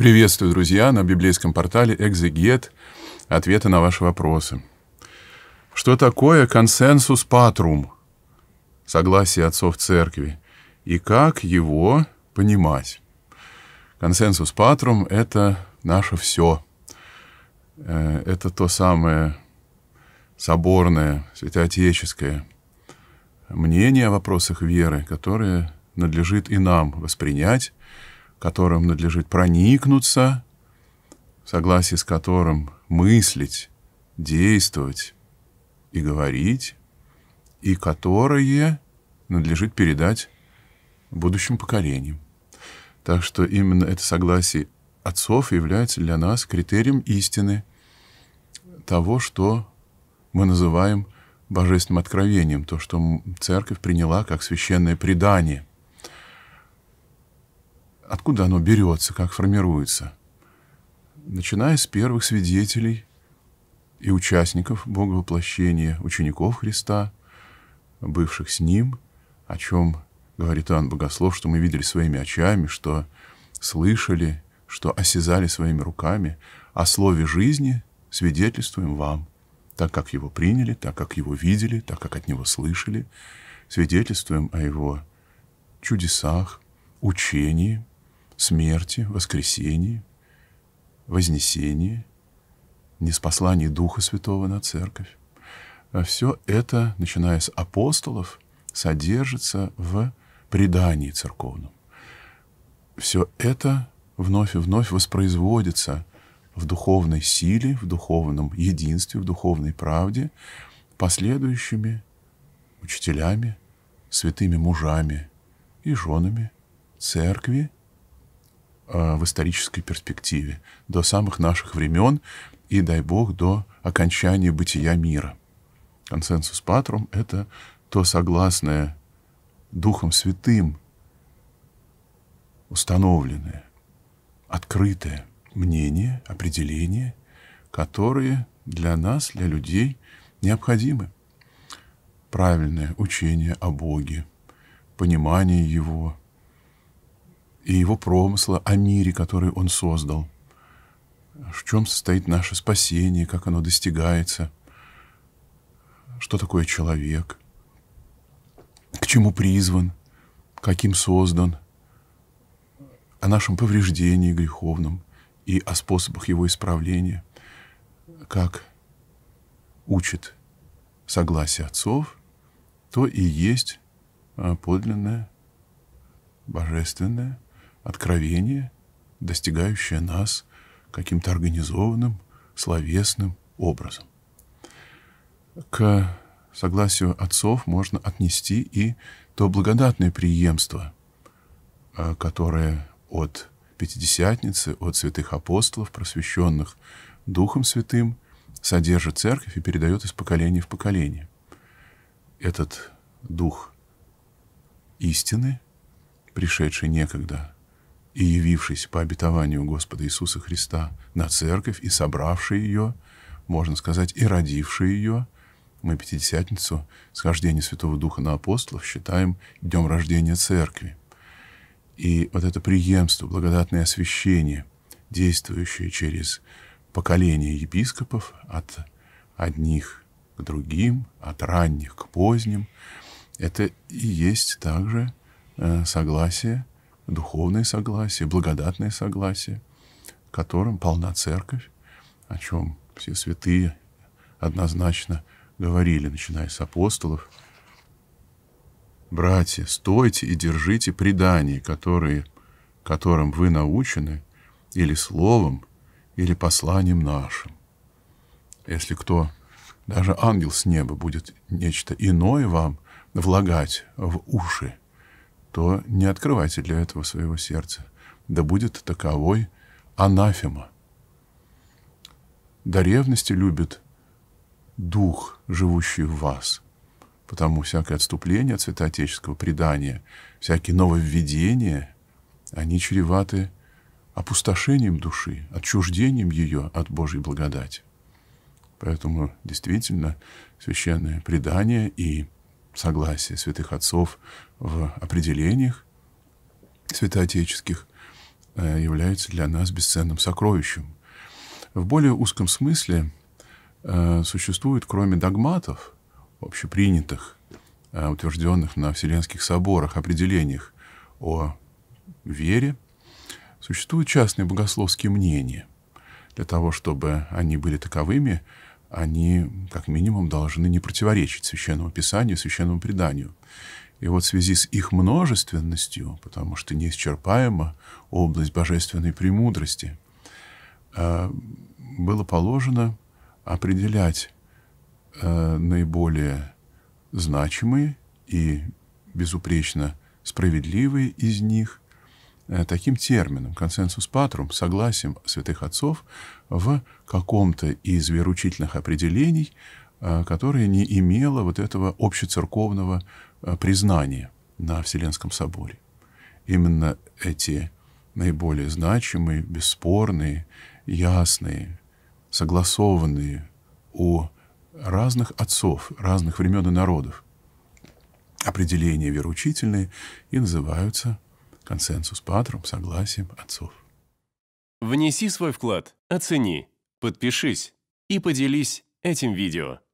Приветствую, друзья, на библейском портале «Экзегет» ответы на ваши вопросы. Что такое консенсус патрум, согласие отцов церкви, и как его понимать? Консенсус патрум — это наше все. Э, это то самое соборное, святоотеческое мнение о вопросах веры, которое надлежит и нам воспринять которым надлежит проникнуться, в согласии с которым мыслить, действовать и говорить, и которые надлежит передать будущим поколениям. Так что именно это согласие отцов является для нас критерием истины того, что мы называем божественным откровением, то, что церковь приняла как священное предание – откуда оно берется, как формируется, начиная с первых свидетелей и участников Боговоплощения, учеников Христа, бывших с Ним, о чем говорит Иоанн Богослов, что мы видели своими очами, что слышали, что осязали своими руками, о слове жизни свидетельствуем вам, так как его приняли, так как его видели, так как от него слышали, свидетельствуем о его чудесах, учении, смерти, воскресении, вознесении, неспослании Духа Святого на Церковь. А все это, начиная с апостолов, содержится в предании церковном. Все это вновь и вновь воспроизводится в духовной силе, в духовном единстве, в духовной правде, последующими учителями, святыми мужами и женами церкви – Э, в исторической перспективе, до самых наших времен и, дай бог, до окончания бытия мира. Консенсус патрум — это то согласное Духом Святым установленное, открытое мнение, определение, которые для нас, для людей необходимы. Правильное учение о Боге, понимание Его, и его промысла о мире, который он создал, в чем состоит наше спасение, как оно достигается, что такое человек, к чему призван, каким создан, о нашем повреждении греховном и о способах его исправления, как учит согласие отцов, то и есть а, подлинное, божественное – откровение, достигающее нас каким-то организованным, словесным образом. К согласию отцов можно отнести и то благодатное преемство, э, которое от Пятидесятницы, от святых апостолов, просвещенных Духом Святым, содержит церковь и передает из поколения в поколение. Этот дух истины, пришедший некогда и явившийся по обетованию Господа Иисуса Христа на церковь и собравший ее, можно сказать, и родивший ее, мы Пятидесятницу, схождение Святого Духа на апостолов считаем днем рождения церкви. И вот это преемство, благодатное освящение, действующее через поколение епископов от одних к другим, от ранних к поздним, это и есть также э, согласие духовное согласие, благодатное согласие, которым полна церковь, о чем все святые однозначно говорили, начиная с апостолов. «Братья, стойте и держите предания, которые, которым вы научены, или словом, или посланием нашим. Если кто, даже ангел с неба, будет нечто иное вам влагать в уши, то не открывайте для этого своего сердца. Да будет таковой анафема. До ревности любит дух, живущий в вас. Потому всякое отступление от святоотеческого предания, всякие нововведения, они чреваты опустошением души, отчуждением ее от Божьей благодати. Поэтому действительно священное предание и согласие святых отцов в определениях святоотеческих э, является для нас бесценным сокровищем. В более узком смысле э, существует, кроме догматов, общепринятых, э, утвержденных на Вселенских соборах, определениях о вере, существуют частные богословские мнения. Для того, чтобы они были таковыми, они, как минимум, должны не противоречить священному писанию, священному преданию. И вот в связи с их множественностью, потому что неисчерпаема область божественной премудрости, э, было положено определять э, наиболее значимые и безупречно справедливые из них Э, таким термином, консенсус патрум, согласием святых отцов в каком-то из вероучительных определений, э, которое не имело вот этого общецерковного э, признания на Вселенском соборе. Именно эти наиболее значимые, бесспорные, ясные, согласованные у разных отцов, разных времен и народов определения вероучительные и называются консенсус патрум, согласием отцов. Внеси свой вклад, оцени, подпишись и поделись этим видео.